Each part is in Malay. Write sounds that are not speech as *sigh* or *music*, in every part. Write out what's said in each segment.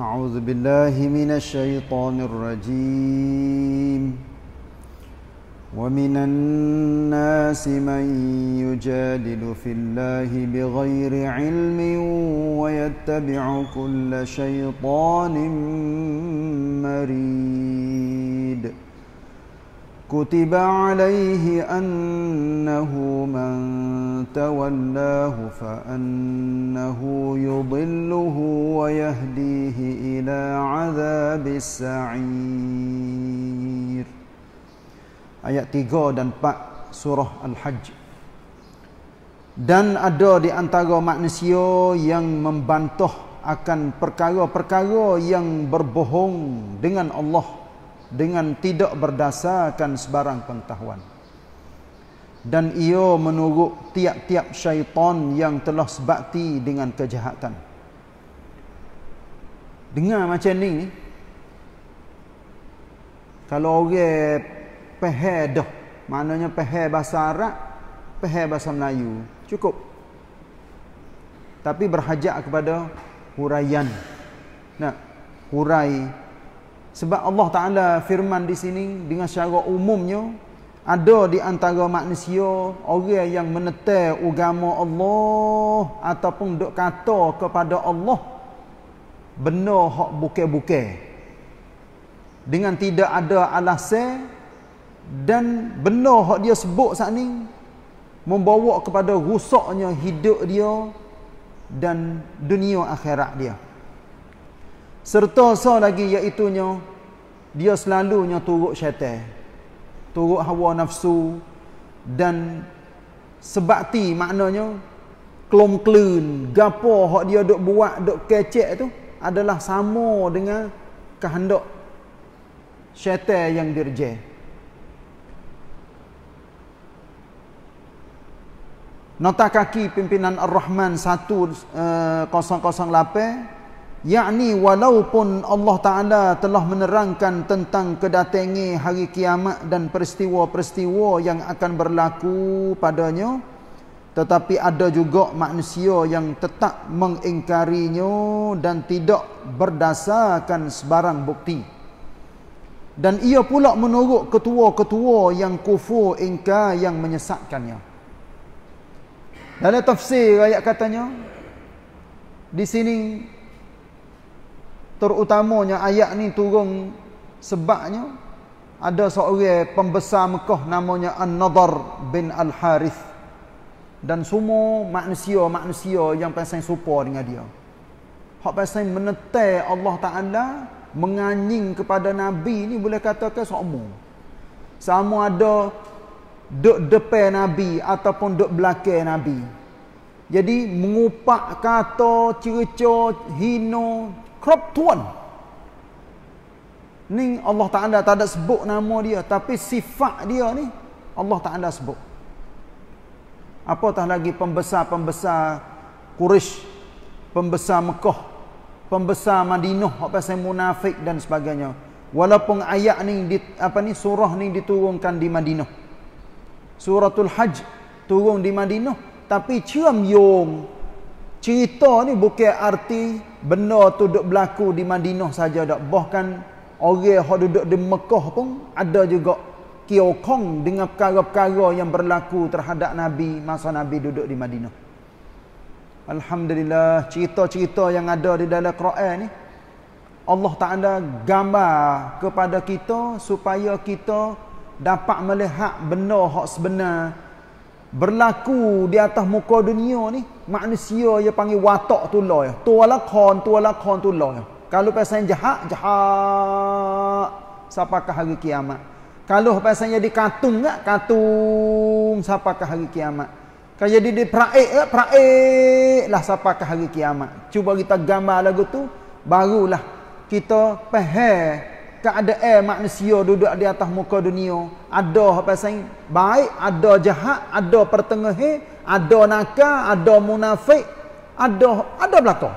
أعوذ بالله من الشيطان الرجيم ومن الناس من يجادل في الله بغير علم ويتبع كل شيطان مريد كتب عليه أنه من تولاه فأنه يضله ويهديه إلى عذاب السعير Ayat 3 dan 4 surah Al-Hajj Dan ada di antara manusia yang membantah akan perkara-perkara yang berbohong dengan Allah dengan tidak berdasarkan sebarang pengetahuan dan ia menurut tiap-tiap syaitan yang telah sebakti dengan kejahatan dengar macam ni kalau orang peheh dah maknanya peheh bahasa Arab peheh bahasa Melayu cukup tapi berhajat kepada huraian nak hurai sebab Allah Ta'ala firman di sini dengan secara umumnya Ada di antara manusia orang yang menetir agama Allah Ataupun duk kata kepada Allah Benar hak buke-buke Dengan tidak ada alasan Dan benar hak dia sebut saat ini Membawa kepada rusaknya hidup dia Dan dunia akhirat dia serta so lagi iaitunya dia selalu selalunya turut syaitan. Turut hawa nafsu dan sebakti maknanya klomklun, gapo hak dia dok buat, dok kecek tu adalah sama dengan kehendak syaitan yang dirje. Nota kaki pimpinan Ar-Rahman 1008 uh, eh, yakni walaupun Allah Ta'ala telah menerangkan tentang kedatangan hari kiamat dan peristiwa-peristiwa yang akan berlaku padanya tetapi ada juga manusia yang tetap mengingkarinya dan tidak berdasarkan sebarang bukti dan ia pula menurut ketua-ketua yang kufur ingkar yang menyesatkannya dalam tafsir ayat katanya di sini terutamanya ayat ni turun sebabnya ada seorang pembesar Mekah namanya An-Nadhar bin Al-Harith dan semua manusia-manusia yang pasang serupa dengan dia. Hak pasang menetai Allah Taala menganying kepada nabi ni boleh katakan semua. Sama ada duk depan nabi ataupun duk belakang nabi. Jadi mengupak kata, cerca, hino. Krop tuan, Allah Allah tak sebut nama dia, dia tapi sifat ครบถ้วนนี่อัลลอฮ์ตาอันดาตาดัสบุกนามอดีอะแต่ปีศิฟะดีอะนี่อัลลอฮ์ตาอันดาสบุก apatah lagi pembesar-pembesar Quraisy, pembesar Mekah, pembesar Madinah, apa saya munafik dan sebagainya. Walaupun ayat ni di, apa ni surah ni diturunkan di Madinah. Suratul Hajj turun di Madinah tapi cium yong cerita ni bukan arti benda tu duk berlaku di Madinah saja dak bahkan orang hok duduk di Mekah pun ada juga kiokong dengan perkara-perkara yang berlaku terhadap nabi masa nabi duduk di Madinah alhamdulillah cerita-cerita yang ada di dalam Quran ni Allah Taala gambar kepada kita supaya kita dapat melihat benar hok sebenar berlaku di atas muka dunia ni manusia yang panggil watak tu lah ya. tua lakon tua lakon tu lah ya. kalau pasal jahat jahat sapakah hari kiamat kalau pasal jadi katung enggak katung sapakah hari kiamat kalau jadi di praik enggak praik lah sapakah hari kiamat cuba kita gambar lagu tu barulah kita pehe tak kan ada air manusia duduk di atas muka dunia ada apa saing baik ada jahat ada pertengahi ada nakal ada munafik ada ada belaka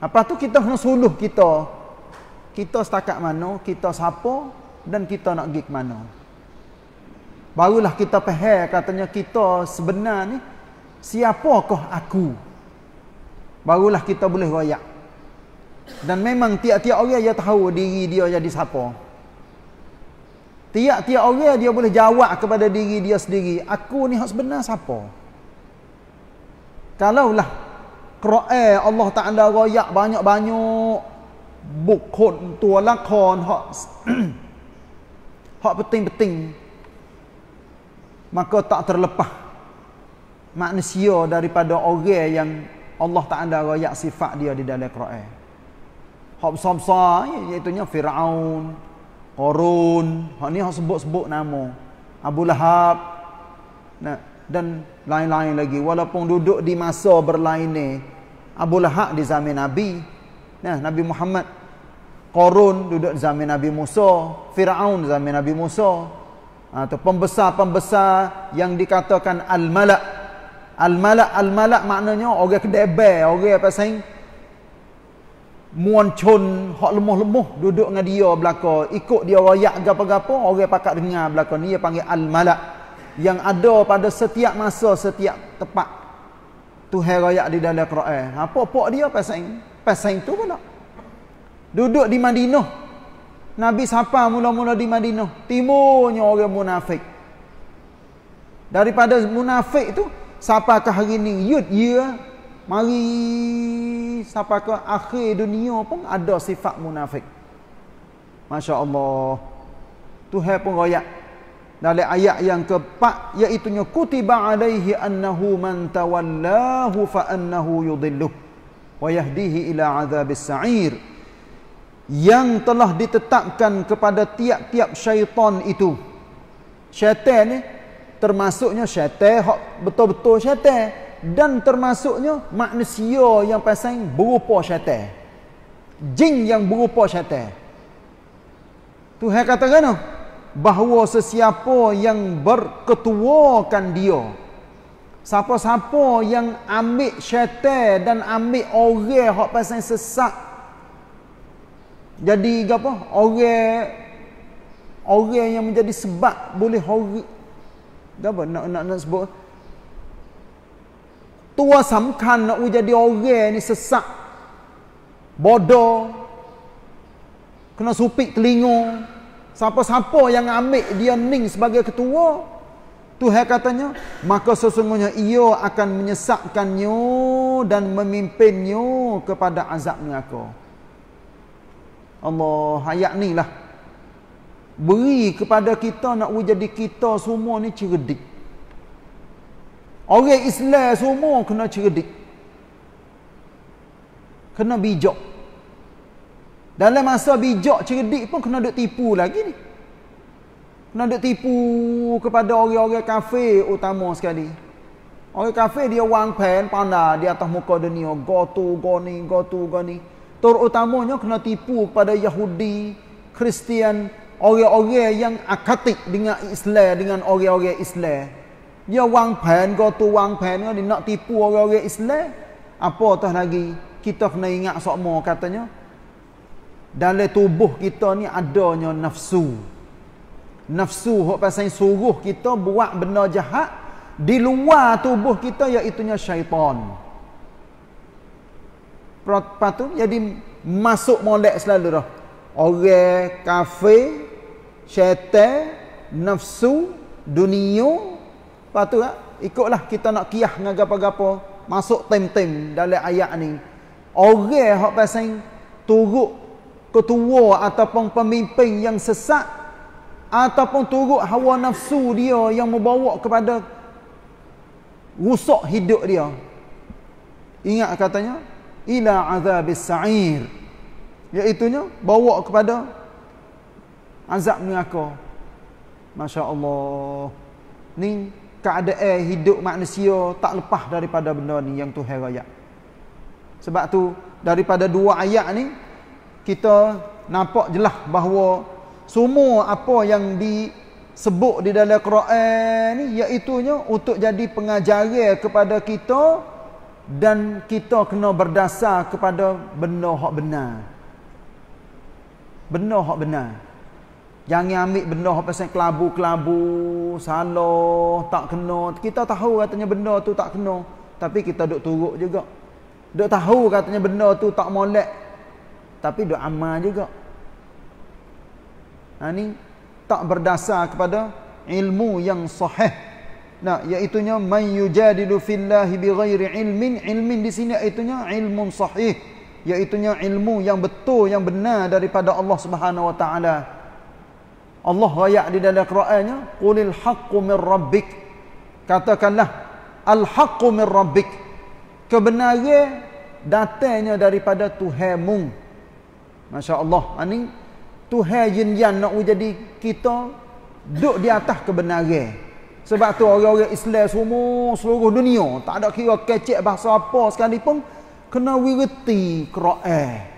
apa tu kita nak suluh kita kita setakat mana kita siapa dan kita nak gig mana barulah kita faham katanya kita sebenarnya siapakah aku barulah kita boleh royak dan memang tiap-tiap orang dia tahu diri dia jadi siapa. Tiap-tiap orang dia boleh jawab kepada diri dia sendiri. Aku ni hak sebenar siapa. Kalaulah Quran Allah Ta'ala raya banyak-banyak bukut tua lakon hak *clears throat* hak penting-penting maka tak terlepas manusia daripada orang yang Allah Ta'ala raya sifat dia di dalam Quran. Hak Hafsamsa ya, iaitu nya Firaun, Qarun, hak ni hak sebut-sebut nama. Abu Lahab nah, dan lain-lain lagi walaupun duduk di masa berlainan. Abu Lahab di zaman Nabi. Nah, Nabi Muhammad Qarun duduk di zaman Nabi Musa, Firaun zaman Nabi Musa. Atau ah, pembesar-pembesar yang dikatakan al-malak. Al-malak al-malak maknanya orang kedebel, orang apa sahih muan chon hok lemuh-lemuh duduk dengan dia belaka ikut dia royak gapo-gapo orang pakak dengar belaka ni dia panggil al malak yang ada pada setiap masa setiap tempat tuhan royak di dalam al-Quran apa ha, pok dia pasal pasal itu pula duduk di Madinah Nabi siapa mula-mula di Madinah timurnya orang munafik daripada munafik tu siapakah hari ni yut ya Mari sampai ke akhir dunia pun ada sifat munafik. Masya Allah. Tuhan pun royak. Dalam ayat yang keempat, iaitu kutiba alaihi annahu man tawallahu fa annahu yudilluh. Wa yahdihi ila azabis sa'ir. Yang telah ditetapkan kepada tiap-tiap syaitan itu. Syaitan ni, termasuknya syaitan, betul-betul syaitan dan termasuknya manusia yang pasang berupa syaitan jin yang berupa syaitan Tuhan kata kena bahawa sesiapa yang berketuakan dia siapa-siapa yang ambil syaitan dan ambil orang yang pasang sesak jadi apa orang orang yang menjadi sebab boleh hori apa nak nak nak sebut Tua samkan nak jadi orang ni sesak. Bodoh. Kena supik telinga. Siapa-siapa yang ambil dia ning sebagai ketua. tu Tuhan katanya, maka sesungguhnya ia akan menyesatkannya dan memimpinnya kepada azab neraka. Allah, ayat ni lah. Beri kepada kita nak jadi kita semua ni cerdik. Orang Islam semua kena cerdik. Kena bijak. Dalam masa bijak cerdik pun kena duk tipu lagi ni. Kena duk tipu kepada orang-orang kafe utama sekali. Orang kafe dia wang pen pandai di atas muka dunia. Go tu, go ni, go tu, go ni. Terutamanya kena tipu kepada Yahudi, Kristian, orang-orang yang akatik dengan Islam, dengan orang-orang Islam dia wang pen kau tu wang pen kau dia nak tipu orang-orang Islam apa tah lagi kita kena ingat sokmo katanya dalam tubuh kita ni adanya nafsu nafsu hok pasal suruh kita buat benda jahat di luar tubuh kita iaitu nya syaitan patu jadi masuk molek selalu dah orang kafir syaitan nafsu dunia Lepas tu ah, ikutlah kita nak kiyah dengan gapo-gapo masuk tem-tem dalam ayat ni. Orang hak pasang turuk ketua ataupun pemimpin yang sesat ataupun turuk hawa nafsu dia yang membawa kepada rusak hidup dia. Ingat katanya ila azabis sa'ir. Iaitunya bawa kepada azab neraka. Masya-Allah. Ning keadaan hidup manusia tak lepas daripada benda ni yang Tuhan raya. Sebab tu daripada dua ayat ni kita nampak jelas bahawa semua apa yang disebut di dalam Quran ni iaitu untuk jadi pengajaran kepada kita dan kita kena berdasar kepada benda hak benar. Benda hak benar. Jangan ambil benda apa pasal kelabu-kelabu, salah, tak kena. Kita tahu katanya benda tu tak kena. Tapi kita duduk turut juga. Duduk tahu katanya benda tu tak molek. Tapi duduk amal juga. Ha, ni tak berdasar kepada ilmu yang sahih. Nah, iaitunya man yujadilu fillahi bighairi ilmin ilmin di sini iaitunya ilmun sahih iaitunya ilmu yang betul yang benar daripada Allah Subhanahu wa taala Allah ayat di dalam Qur'annya qulil haqqu mir rabbik katakanlah al haqqu mir rabbik kebenaran datanya daripada Tuhanmu masya-Allah ani Tuhan yang nak jadi kita duk di atas kebenaran sebab tu orang-orang Islam semua seluruh dunia tak ada kira kecek bahasa apa sekalipun kena wirati Qur'an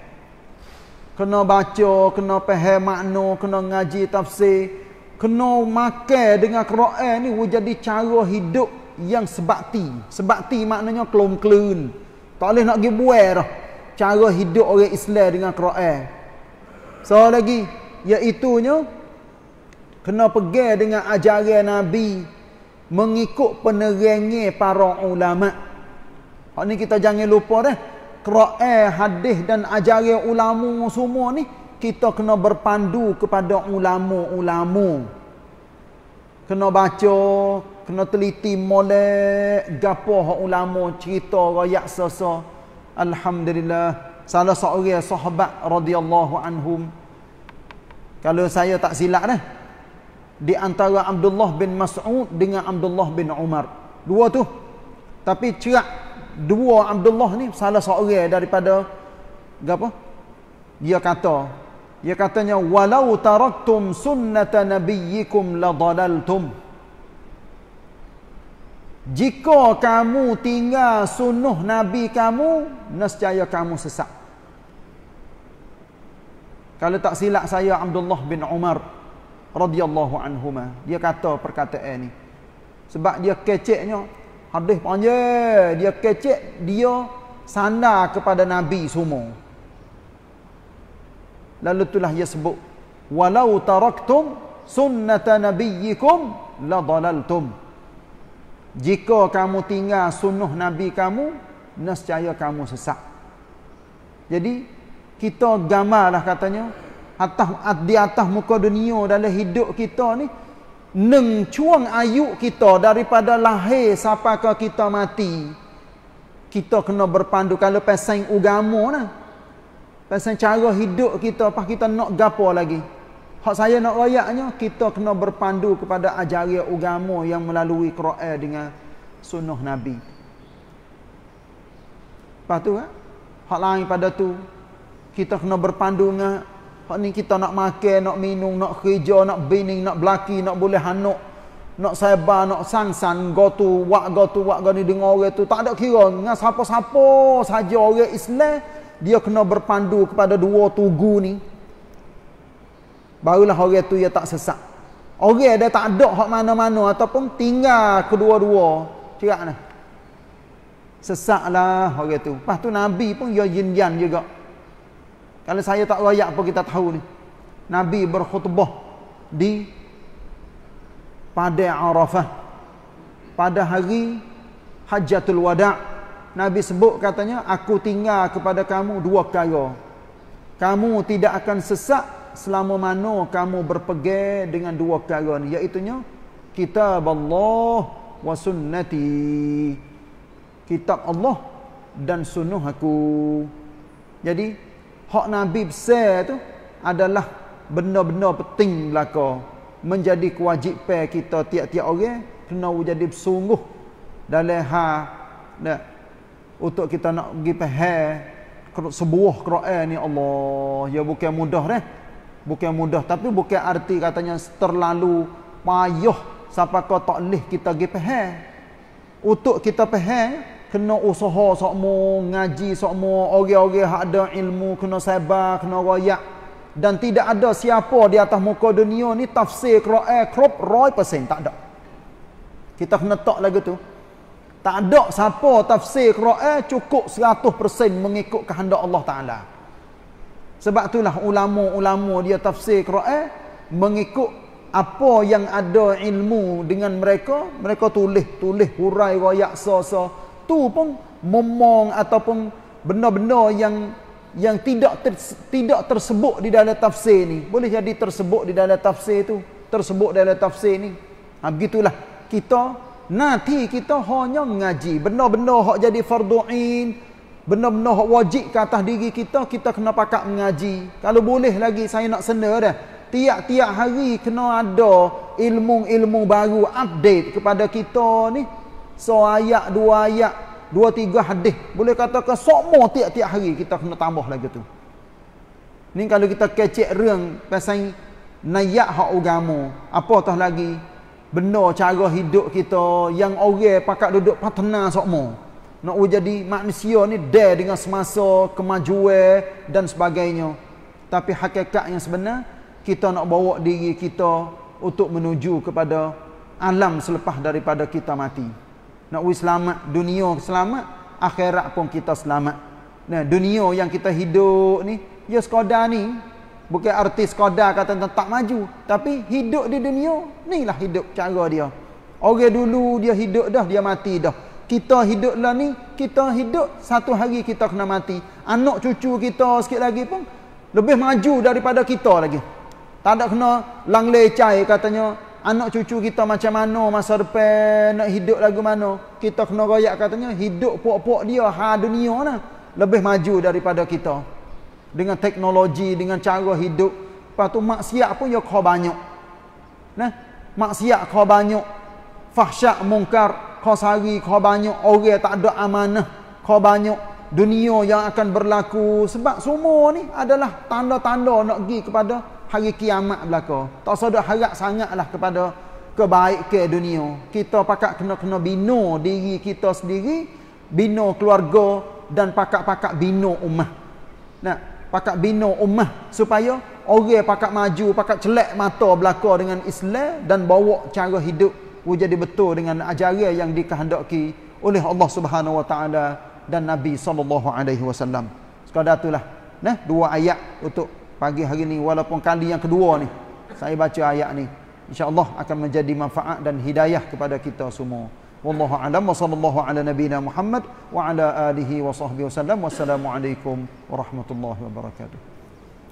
kena baca, kena faham makna, kena ngaji tafsir, kena makan dengan Quran ni menjadi cara hidup yang sebakti. Sebakti maknanya kelongklun. Tak boleh nak pergi buai dah cara hidup orang Islam dengan Quran. So lagi iaitu kena pegang dengan ajaran Nabi mengikut penerangan para ulama. Hak ni kita jangan lupa dah. Kera'i hadith dan ajari ulama semua ni Kita kena berpandu kepada ulama-ulama Kena baca Kena teliti molek Gapoh ulama cerita rakyat sasa Alhamdulillah Salah seorang sahabat radhiyallahu anhum Kalau saya tak silap dah Di antara Abdullah bin Mas'ud Dengan Abdullah bin Umar Dua tu Tapi cerak dua Abdullah ni salah seorang daripada apa? Dia kata, dia katanya walau taraktum sunnat sunnata nabiyyikum ladalaltum. Jika kamu tinggal sunnah nabi kamu, nescaya kamu sesat. Kalau tak silap saya Abdullah bin Umar radhiyallahu anhuma, dia kata perkataan ini Sebab dia keceknya Hadis panjang. Dia kecek, dia sandar kepada Nabi semua. Lalu itulah dia sebut. Walau taraktum sunnata nabiyikum la dalaltum. Jika kamu tinggal sunnah Nabi kamu, nescaya kamu sesat. Jadi, kita gamalah katanya, atas, di atas muka dunia dalam hidup kita ni, neng cuang ayu kita daripada lahir sampai kita mati kita kena berpandu kalau pesan ugamu na pesan cara hidup kita apa kita nak gapo lagi hak saya nak royaknya kita kena berpandu kepada ajaran ugamu yang melalui Quran dengan sunnah nabi patu ha? hak lain pada tu kita kena berpandu dengan Hak ni kita nak makan, nak minum, nak kerja, nak bini, nak belaki, nak boleh hanuk. Nak saiba, nak sangsan, tu, wak tu, wak gotu dengan orang tu. Tak ada kira. Dengan siapa-siapa saja orang Islam, dia kena berpandu kepada dua tugu ni. Barulah orang tu dia tak sesak. Orang dia tak ada hak mana-mana ataupun tinggal kedua-dua. Cakap ni. Sesaklah orang tu. Lepas tu Nabi pun dia jinjan juga. Kalau saya tak layak apa kita tahu ni. Nabi berkhutbah di pada Arafah. Pada hari Hajjatul Wada', Nabi sebut katanya, "Aku tinggal kepada kamu dua perkara. Kamu tidak akan sesak selama mana kamu berpegang dengan dua perkara ni, iaitu nya kitab Allah wa sunnati. Kitab Allah dan sunnah aku." Jadi hak Nabi besar tu adalah benda-benda penting belaka menjadi kewajipan kita tiap-tiap orang kena jadi bersungguh dalam ha ya, untuk kita nak pergi pahal sebuah Quran ni Allah ya bukan mudah deh bukan mudah tapi bukan arti katanya terlalu payah siapa kau tak boleh kita pergi pahal untuk kita pahal kena usaha sokmo ngaji sokmo orang-orang hak ada ilmu kena sabar kena royak dan tidak ada siapa di atas muka dunia ni tafsir Quran crop 100% tak ada kita kena tak lagu tu tak ada siapa tafsir Quran eh, cukup 100% mengikut kehendak Allah Taala sebab itulah ulama-ulama dia tafsir Quran eh, mengikut apa yang ada ilmu dengan mereka mereka tulis tulis hurai royak so-so tu pun momong ataupun benda-benda yang yang tidak ter, tidak tersebut di dalam tafsir ni boleh jadi tersebut di dalam tafsir tu tersebut dalam tafsir ni ha begitulah kita nanti kita hanya mengaji benda-benda hak jadi fardhu ain benda-benda hak wajib ke atas diri kita kita kena pakak mengaji kalau boleh lagi saya nak sena dah tiap-tiap hari kena ada ilmu-ilmu baru update kepada kita ni So ayat, dua ayat, dua tiga hadis. Boleh katakan sokmo tiap-tiap hari kita kena tambah lagi tu. Ni kalau kita kecek reng pasal nayak hak agama, apatah lagi benda cara hidup kita yang orang pakak duduk patena sokmo. Nak jadi manusia ni dah dengan semasa, kemajuan dan sebagainya. Tapi hakikatnya sebenar kita nak bawa diri kita untuk menuju kepada alam selepas daripada kita mati. Nak we selamat dunia selamat, akhirat pun kita selamat. Nah, dunia yang kita hidup ni, ya Skoda ni, bukan artis Skoda kata tak maju, tapi hidup di dunia, ni lah hidup cara dia. Orang dulu dia hidup dah, dia mati dah. Kita hiduplah ni, kita hidup satu hari kita kena mati. Anak cucu kita sikit lagi pun lebih maju daripada kita lagi. Tak ada kena langlecai katanya anak cucu kita macam mana masa depan nak hidup lagu mana kita kena royak katanya hidup puak-puak dia ha dunia ni lebih maju daripada kita dengan teknologi dengan cara hidup lepas tu maksiat pun ya kau banyak nah maksiat kau banyak fahsyat mungkar kau sari kau banyak orang tak ada amanah kau banyak dunia yang akan berlaku sebab semua ni adalah tanda-tanda nak pergi kepada hari kiamat belaka. Tak sedar harap sangatlah kepada kebaik ke dunia. Kita pakak kena-kena bina diri kita sendiri, bina keluarga dan pakak-pakak bina umat. Nah, pakak bina umat supaya orang pakak maju, pakak celak mata belaka dengan Islam dan bawa cara hidup menjadi betul dengan ajaran yang dikehendaki oleh Allah Subhanahu Wa Taala dan Nabi sallallahu alaihi wasallam. Sekadar itulah. Nah, dua ayat untuk pagi hari ni walaupun kali yang kedua ni saya baca ayat ni insyaallah akan menjadi manfaat dan hidayah kepada kita semua wallahu alam wa sallallahu ala nabiyyina muhammad wa ala alihi wa sahbihi wasallam wassalamu alaikum warahmatullahi wabarakatuh